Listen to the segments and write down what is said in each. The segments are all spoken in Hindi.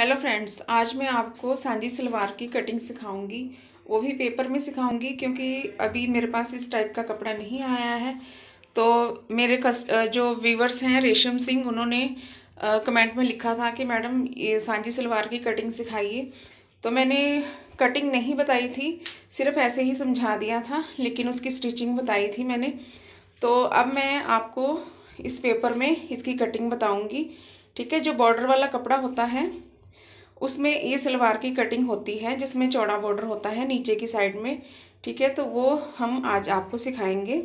हेलो फ्रेंड्स आज मैं आपको सांझी सलवार की कटिंग सिखाऊंगी वो भी पेपर में सिखाऊंगी क्योंकि अभी मेरे पास इस टाइप का कपड़ा नहीं आया है तो मेरे कस्ट जो व्यूवर्स हैं रेशम सिंह उन्होंने कमेंट में लिखा था कि मैडम ये सांझी सलवार की कटिंग सिखाइए तो मैंने कटिंग नहीं बताई थी सिर्फ ऐसे ही समझा दिया था लेकिन उसकी स्टिचिंग बताई थी मैंने तो अब मैं आपको इस पेपर में इसकी कटिंग बताऊँगी ठीक है जो बॉर्डर वाला कपड़ा होता है उसमें ये सलवार की कटिंग होती है जिसमें चौड़ा बॉर्डर होता है नीचे की साइड में ठीक है तो वो हम आज आपको सिखाएंगे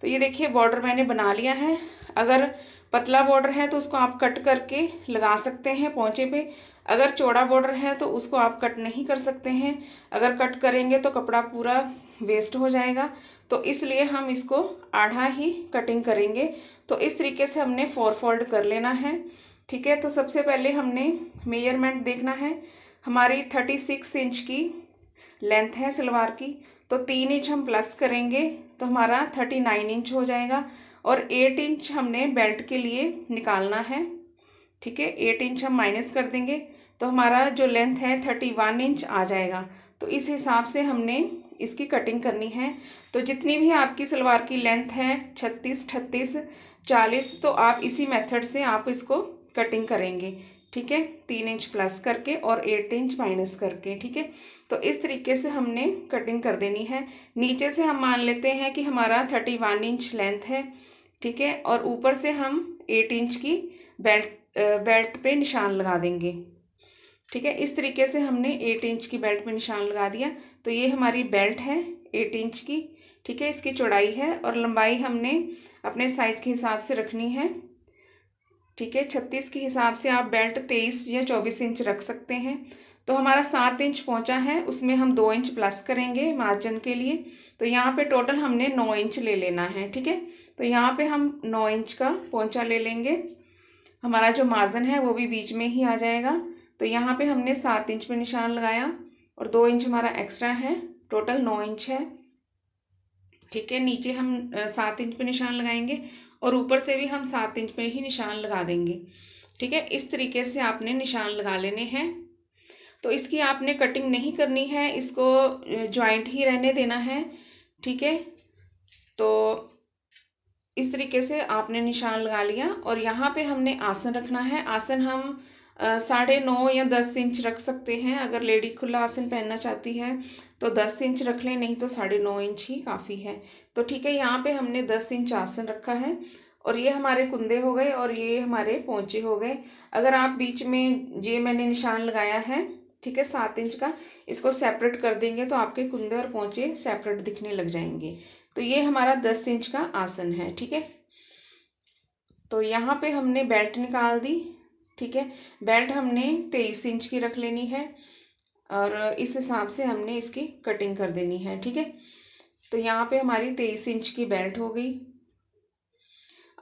तो ये देखिए बॉर्डर मैंने बना लिया है अगर पतला बॉर्डर है तो उसको आप कट करके लगा सकते हैं पहुँचे पे अगर चौड़ा बॉर्डर है तो उसको आप कट नहीं कर सकते हैं अगर कट करेंगे तो कपड़ा पूरा वेस्ट हो जाएगा तो इसलिए हम इसको आधा ही कटिंग करेंगे तो इस तरीके से हमने फोर फोल्ड कर लेना है ठीक है तो सबसे पहले हमने मेजरमेंट देखना है हमारी थर्टी सिक्स इंच की लेंथ है सलवार की तो तीन इंच हम प्लस करेंगे तो हमारा थर्टी नाइन इंच हो जाएगा और एट इंच हमने बेल्ट के लिए निकालना है ठीक है एट इंच हम माइनस कर देंगे तो हमारा जो लेंथ है थर्टी वन इंच आ जाएगा तो इस हिसाब से हमने इसकी कटिंग करनी है तो जितनी भी आपकी सलवार की लेंथ है छत्तीस अठत्तीस चालीस तो आप इसी मेथड से आप इसको कटिंग करेंगे ठीक है तीन इंच प्लस करके और एट इंच माइनस करके ठीक है तो इस तरीके से हमने कटिंग कर देनी है नीचे से हम मान लेते हैं कि हमारा थर्टी वन इंच लेंथ है ठीक है और ऊपर से हम एट इंच की बेल्ट बेल्ट पे निशान लगा देंगे ठीक है इस तरीके से हमने एट इंच की बेल्ट पे निशान लगा दिया तो ये हमारी बेल्ट है एट इंच की ठीक है इसकी चौड़ाई है और लंबाई हमने अपने साइज़ के हिसाब से रखनी है ठीक है छत्तीस के हिसाब से आप बेल्ट तेईस या चौबीस इंच रख सकते हैं तो हमारा सात इंच पहुंचा है उसमें हम दो इंच प्लस करेंगे मार्जिन के लिए तो यहाँ पे टोटल हमने नौ इंच ले लेना है ठीक है तो यहाँ पे हम नौ इंच का पहुंचा ले लेंगे हमारा जो मार्जिन है वो भी बीच में ही आ जाएगा तो यहाँ पे हमने सात इंच पे निशान लगाया और दो इंच हमारा एक्स्ट्रा है टोटल नौ इंच है ठीक है नीचे हम सात इंच पर निशान लगाएंगे और ऊपर से भी हम सात इंच में ही निशान लगा देंगे ठीक है इस तरीके से आपने निशान लगा लेने हैं तो इसकी आपने कटिंग नहीं करनी है इसको ज्वाइंट ही रहने देना है ठीक है तो इस तरीके से आपने निशान लगा लिया और यहाँ पे हमने आसन रखना है आसन हम साढ़े नौ या दस इंच रख सकते हैं अगर लेडी खुला आसन पहनना चाहती है तो दस इंच रख लें नहीं तो साढ़े नौ इंच ही काफ़ी है तो ठीक है यहाँ पे हमने दस इंच आसन रखा है और ये हमारे कुंदे हो गए और ये हमारे पोंचे हो गए अगर आप बीच में ये मैंने निशान लगाया है ठीक है सात इंच का इसको सेपरेट कर देंगे तो आपके कुंदे और पोंचे सेपरेट दिखने लग जाएंगे तो ये हमारा दस इंच का आसन है ठीक है तो यहाँ पे हमने बेल्ट निकाल दी ठीक है बेल्ट हमने तेईस इंच की रख लेनी है और इस हिसाब से हमने इसकी कटिंग कर देनी है ठीक है तो यहाँ पे हमारी तेईस इंच की बेल्ट हो गई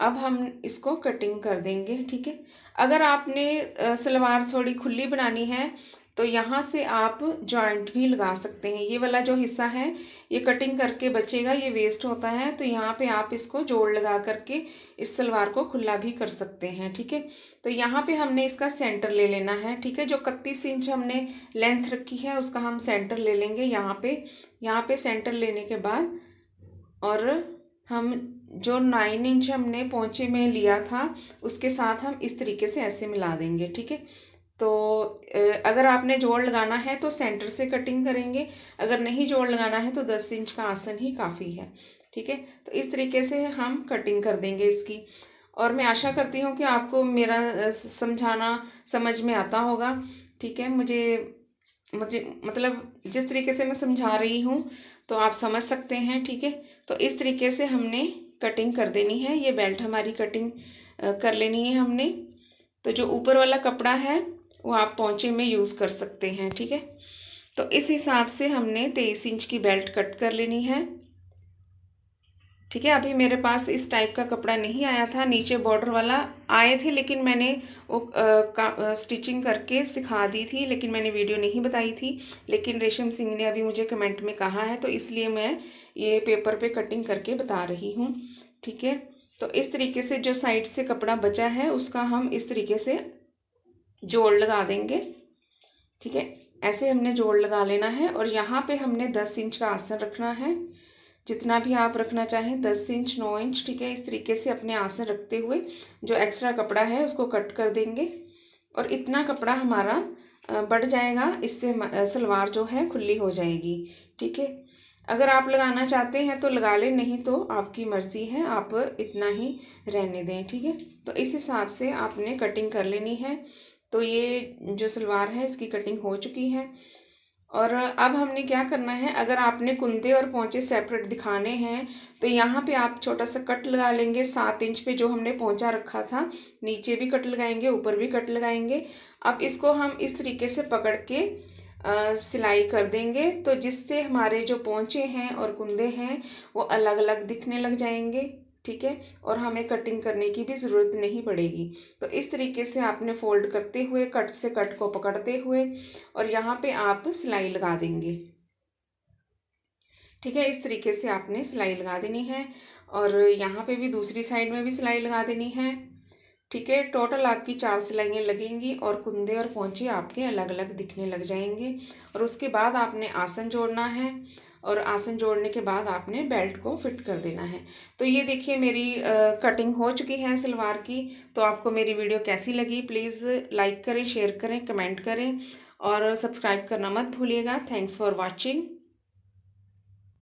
अब हम इसको कटिंग कर देंगे ठीक है अगर आपने सलवार थोड़ी खुली बनानी है तो यहाँ से आप जॉइंट भी लगा सकते हैं ये वाला जो हिस्सा है ये कटिंग करके बचेगा ये वेस्ट होता है तो यहाँ पे आप इसको जोड़ लगा करके इस सलवार को खुला भी कर सकते हैं ठीक है तो यहाँ पे हमने इसका सेंटर ले लेना है ठीक है जो इकतीस इंच हमने लेंथ रखी है उसका हम सेंटर ले लेंगे यहाँ पर यहाँ पर सेंटर लेने के बाद और हम जो नाइन इंच हमने पोंचे में लिया था उसके साथ हम इस तरीके से ऐसे मिला देंगे ठीक है तो अगर आपने जोड़ लगाना है तो सेंटर से कटिंग करेंगे अगर नहीं जोड़ लगाना है तो दस इंच का आसन ही काफ़ी है ठीक है तो इस तरीके से हम कटिंग कर देंगे इसकी और मैं आशा करती हूँ कि आपको मेरा समझाना समझ में आता होगा ठीक है मुझे मुझे मतलब जिस तरीके से मैं समझा रही हूँ तो आप समझ सकते हैं ठीक है तो इस तरीके से हमने कटिंग कर देनी है ये बेल्ट हमारी कटिंग कर लेनी है हमने तो जो ऊपर वाला कपड़ा है वो आप पहुँचे में यूज़ कर सकते हैं ठीक है तो इस हिसाब से हमने तेईस इंच की बेल्ट कट कर लेनी है ठीक है अभी मेरे पास इस टाइप का कपड़ा नहीं आया था नीचे बॉर्डर वाला आए थे लेकिन मैंने वो आ, स्टिचिंग करके सिखा दी थी लेकिन मैंने वीडियो नहीं बताई थी लेकिन रेशम सिंह ने अभी मुझे कमेंट में कहा है तो इसलिए मैं ये पेपर पे कटिंग करके बता रही हूँ ठीक है तो इस तरीके से जो साइड से कपड़ा बचा है उसका हम इस तरीके से जोड़ लगा देंगे ठीक है ऐसे हमने जोड़ लगा लेना है और यहाँ पे हमने दस इंच का आसन रखना है जितना भी आप रखना चाहें दस इंच नौ इंच ठीक है इस तरीके से अपने आसन रखते हुए जो एक्स्ट्रा कपड़ा है उसको कट कर देंगे और इतना कपड़ा हमारा बढ़ जाएगा इससे सलवार जो है खुली हो जाएगी ठीक है अगर आप लगाना चाहते हैं तो लगा लें नहीं तो आपकी मर्ज़ी है आप इतना ही रहने दें ठीक है तो इस हिसाब से आपने कटिंग कर लेनी है तो ये जो सलवार है इसकी कटिंग हो चुकी है और अब हमने क्या करना है अगर आपने कुंदे और पोंचे सेपरेट दिखाने हैं तो यहाँ पे आप छोटा सा कट लगा लेंगे सात इंच पे जो हमने पोंचा रखा था नीचे भी कट लगाएंगे ऊपर भी कट लगाएंगे अब इसको हम इस तरीके से पकड़ के आ, सिलाई कर देंगे तो जिससे हमारे जो पोंचे हैं और कुंदे हैं वो अलग अलग दिखने लग जाएंगे ठीक है और हमें कटिंग करने की भी ज़रूरत नहीं पड़ेगी तो इस तरीके से आपने फोल्ड करते हुए कट से कट को पकड़ते हुए और यहाँ पे आप सिलाई लगा देंगे ठीक है इस तरीके से आपने सिलाई लगा देनी है और यहाँ पे भी दूसरी साइड में भी सिलाई लगा देनी है ठीक है टोटल आपकी चार सिलाइयाँ लगेंगी और कुंदे और पहुँचे आपके अलग अलग दिखने लग जाएंगे और उसके बाद आपने आसन जोड़ना है और आसन जोड़ने के बाद आपने बेल्ट को फिट कर देना है तो ये देखिए मेरी आ, कटिंग हो चुकी है सलवार की तो आपको मेरी वीडियो कैसी लगी प्लीज़ लाइक करें शेयर करें कमेंट करें और सब्सक्राइब करना मत भूलिएगा थैंक्स फॉर वॉचिंग